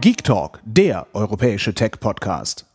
Geek Talk, der europäische Tech-Podcast.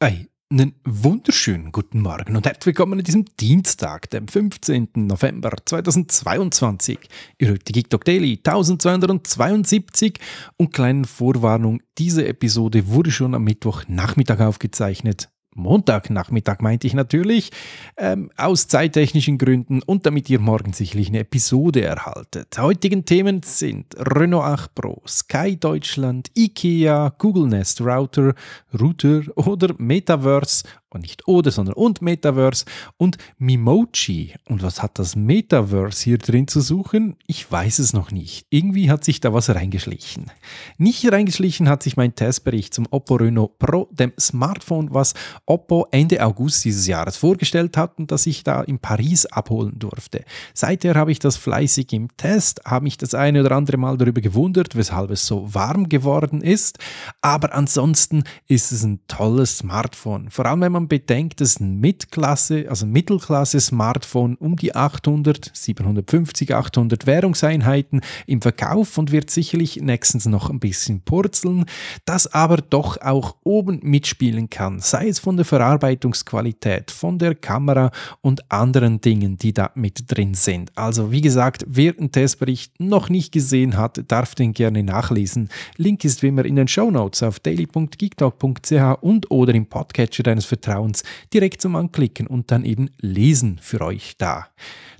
Einen wunderschönen guten Morgen und herzlich willkommen an diesem Dienstag, dem 15. November 2022. Ihr hört die Geek Talk Daily 1272 und kleinen Vorwarnung, diese Episode wurde schon am Mittwochnachmittag aufgezeichnet. Montagnachmittag meinte ich natürlich, ähm, aus zeittechnischen Gründen und damit ihr morgen sicherlich eine Episode erhaltet. Heutigen Themen sind Renault 8 Pro, Sky Deutschland, IKEA, Google Nest Router, Router oder Metaverse und nicht oder, sondern und Metaverse und Mimochi. Und was hat das Metaverse hier drin zu suchen? Ich weiß es noch nicht. Irgendwie hat sich da was reingeschlichen. Nicht reingeschlichen hat sich mein Testbericht zum Oppo Reno Pro, dem Smartphone, was Oppo Ende August dieses Jahres vorgestellt hat und das ich da in Paris abholen durfte. Seither habe ich das fleißig im Test, habe mich das eine oder andere Mal darüber gewundert, weshalb es so warm geworden ist. Aber ansonsten ist es ein tolles Smartphone. Vor allem, wenn man bedenkt, dass ein Mittelklasse, also Mittelklasse-Smartphone um die 800, 750, 800 Währungseinheiten im Verkauf und wird sicherlich nächstens noch ein bisschen purzeln, das aber doch auch oben mitspielen kann, sei es von der Verarbeitungsqualität, von der Kamera und anderen Dingen, die da mit drin sind. Also wie gesagt, wer einen Testbericht noch nicht gesehen hat, darf den gerne nachlesen. Link ist wie immer in den Show Notes auf daily.geektalk.ch und oder im Podcatcher deines Vertrauens Vertrauens direkt zum Anklicken und dann eben lesen für euch da.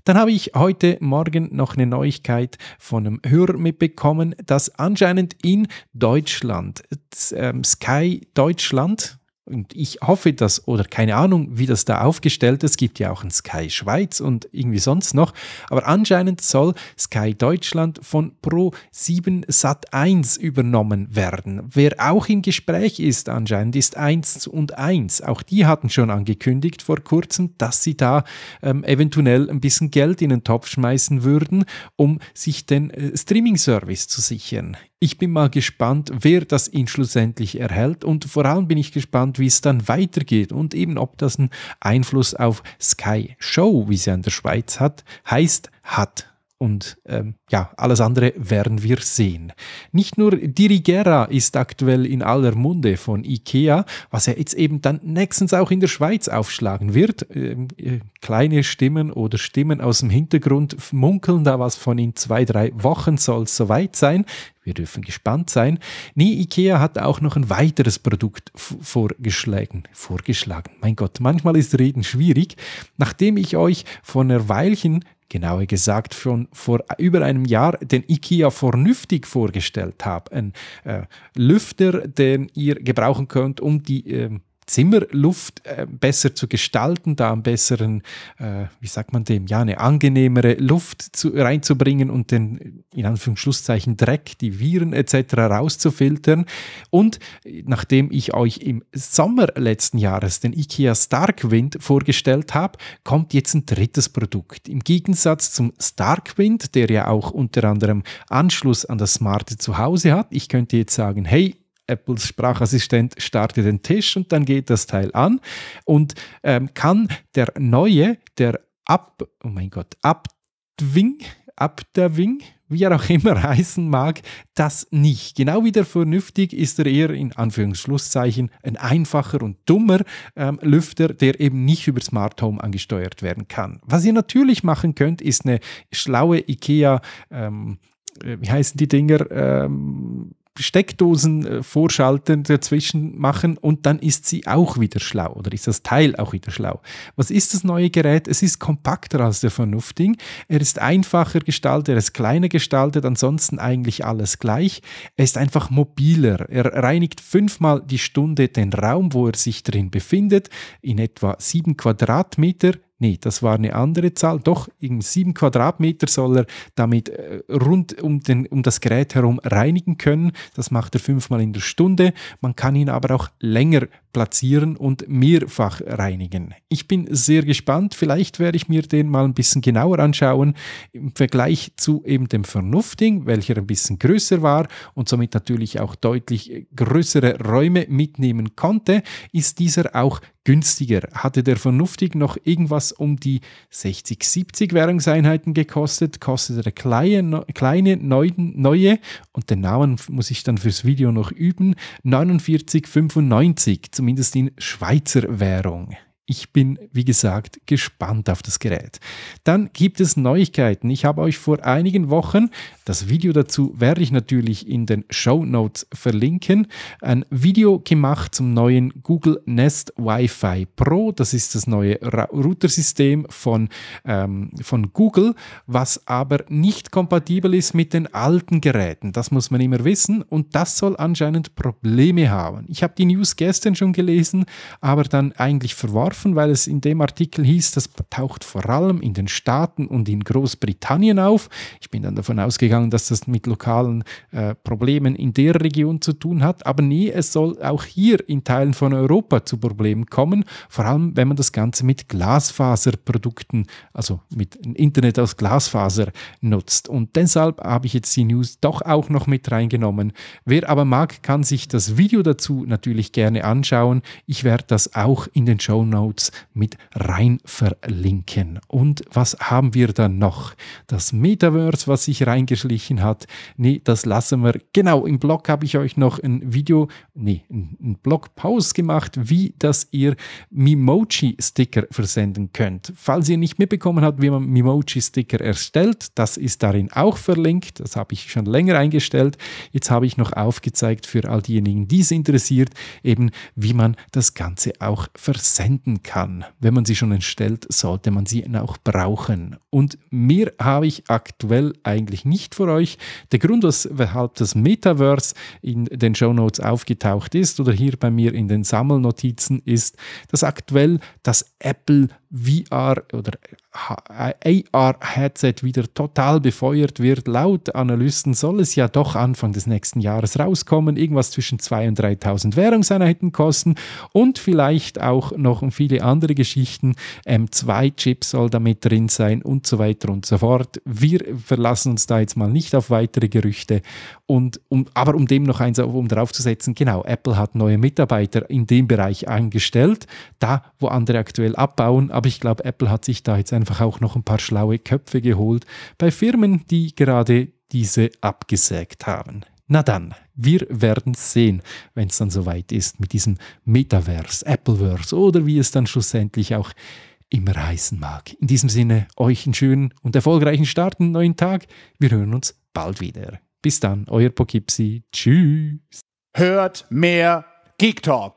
Dann habe ich heute Morgen noch eine Neuigkeit von einem Hörer mitbekommen, dass anscheinend in Deutschland, äh, Sky Deutschland, und ich hoffe, dass, oder keine Ahnung, wie das da aufgestellt ist. Es gibt ja auch ein Sky Schweiz und irgendwie sonst noch. Aber anscheinend soll Sky Deutschland von Pro7 Sat 1 übernommen werden. Wer auch im Gespräch ist, anscheinend ist 1 und 1. Auch die hatten schon angekündigt vor kurzem, dass sie da ähm, eventuell ein bisschen Geld in den Topf schmeißen würden, um sich den äh, Streaming-Service zu sichern. Ich bin mal gespannt, wer das ihn schlussendlich erhält und vor allem bin ich gespannt, wie es dann weitergeht und eben ob das einen Einfluss auf Sky Show, wie sie in der Schweiz hat, heißt, hat. Und ähm, ja, alles andere werden wir sehen. Nicht nur Dirigera ist aktuell in aller Munde von IKEA, was er jetzt eben dann nächstens auch in der Schweiz aufschlagen wird. Ähm, äh, kleine Stimmen oder Stimmen aus dem Hintergrund munkeln da was von in zwei, drei Wochen soll es soweit sein. Wir dürfen gespannt sein. Nee, IKEA hat auch noch ein weiteres Produkt vorgeschlagen. Vorgeschlagen. Mein Gott, manchmal ist Reden schwierig. Nachdem ich euch vor einer Weilchen genauer gesagt schon vor über einem Jahr den IKEA vernünftig vorgestellt habe. Ein äh, Lüfter, den ihr gebrauchen könnt, um die ähm, Zimmerluft äh, besser zu gestalten, da einen besseren, äh, wie sagt man dem, ja, eine angenehmere Luft zu, reinzubringen und den, in Anführungszeichen, Dreck, die Viren etc. rauszufiltern. Und nachdem ich euch im Sommer letzten Jahres den IKEA Starkwind vorgestellt habe, kommt jetzt ein drittes Produkt. Im Gegensatz zum Starkwind, der ja auch unter anderem Anschluss an das smarte Zuhause hat, ich könnte jetzt sagen, hey, Apples Sprachassistent startet den Tisch und dann geht das Teil an und ähm, kann der neue, der ab, oh mein Gott, abdwing, abdwing, wie er auch immer heißen mag, das nicht. Genau wie der vernünftig ist er eher in Anführungsschlusszeichen ein einfacher und dummer ähm, Lüfter, der eben nicht über Smart Home angesteuert werden kann. Was ihr natürlich machen könnt, ist eine schlaue IKEA ähm, äh, wie heißen die Dinger? Ähm, steckdosen äh, vorschalten, dazwischen machen und dann ist sie auch wieder schlau oder ist das Teil auch wieder schlau. Was ist das neue Gerät? Es ist kompakter als der Vernufting. Er ist einfacher gestaltet, er ist kleiner gestaltet, ansonsten eigentlich alles gleich. Er ist einfach mobiler. Er reinigt fünfmal die Stunde den Raum, wo er sich drin befindet, in etwa sieben Quadratmeter. Nee, das war eine andere Zahl. Doch, in sieben Quadratmeter soll er damit äh, rund um, den, um das Gerät herum reinigen können. Das macht er fünfmal in der Stunde. Man kann ihn aber auch länger platzieren und mehrfach reinigen. Ich bin sehr gespannt. Vielleicht werde ich mir den mal ein bisschen genauer anschauen im Vergleich zu eben dem Vernufting, welcher ein bisschen größer war und somit natürlich auch deutlich äh, größere Räume mitnehmen konnte, ist dieser auch günstiger. Hatte der vernünftig noch irgendwas um die 60, 70 Währungseinheiten gekostet, kostete der kleine, kleine neue, und den Namen muss ich dann fürs Video noch üben, 49,95, zumindest in Schweizer Währung. Ich bin, wie gesagt, gespannt auf das Gerät. Dann gibt es Neuigkeiten. Ich habe euch vor einigen Wochen, das Video dazu werde ich natürlich in den Show Notes verlinken, ein Video gemacht zum neuen Google Nest Wi-Fi Pro. Das ist das neue Routersystem von, ähm, von Google, was aber nicht kompatibel ist mit den alten Geräten. Das muss man immer wissen und das soll anscheinend Probleme haben. Ich habe die News gestern schon gelesen, aber dann eigentlich verworfen werfen, weil es in dem Artikel hieß, das taucht vor allem in den Staaten und in Großbritannien auf. Ich bin dann davon ausgegangen, dass das mit lokalen äh, Problemen in der Region zu tun hat, aber nie, es soll auch hier in Teilen von Europa zu Problemen kommen, vor allem wenn man das Ganze mit Glasfaserprodukten, also mit Internet aus Glasfaser nutzt. Und deshalb habe ich jetzt die News doch auch noch mit reingenommen. Wer aber mag, kann sich das Video dazu natürlich gerne anschauen. Ich werde das auch in den Show Notes Notes mit rein verlinken. Und was haben wir dann noch? Das Metaverse, was sich reingeschlichen hat. Nee, das lassen wir. Genau, im Blog habe ich euch noch ein Video, nee, ein Blogpost gemacht, wie dass ihr mimochi sticker versenden könnt. Falls ihr nicht mitbekommen habt, wie man mimochi sticker erstellt, das ist darin auch verlinkt. Das habe ich schon länger eingestellt. Jetzt habe ich noch aufgezeigt für all diejenigen, die es interessiert, eben wie man das Ganze auch versenden kann. Wenn man sie schon entstellt, sollte man sie auch brauchen. Und mehr habe ich aktuell eigentlich nicht für euch. Der Grund, weshalb das Metaverse in den Shownotes aufgetaucht ist oder hier bei mir in den Sammelnotizen ist, dass aktuell das Apple VR oder AR-Headset wieder total befeuert wird. Laut Analysten soll es ja doch Anfang des nächsten Jahres rauskommen, irgendwas zwischen 2.000 und 3.000 Währungseinheiten kosten und vielleicht auch noch viele andere Geschichten. M2-Chip soll damit drin sein und so weiter und so fort. Wir verlassen uns da jetzt mal nicht auf weitere Gerüchte. Und, um, aber um dem noch eins um draufzusetzen, genau, Apple hat neue Mitarbeiter in dem Bereich eingestellt, da wo andere aktuell abbauen aber ich glaube, Apple hat sich da jetzt einfach auch noch ein paar schlaue Köpfe geholt bei Firmen, die gerade diese abgesägt haben. Na dann, wir werden sehen, wenn es dann soweit ist mit diesem Metaverse, Appleverse oder wie es dann schlussendlich auch immer heißen mag. In diesem Sinne, euch einen schönen und erfolgreichen Start, einen neuen Tag. Wir hören uns bald wieder. Bis dann, euer Pokipsi. Tschüss. Hört mehr Geek Talk.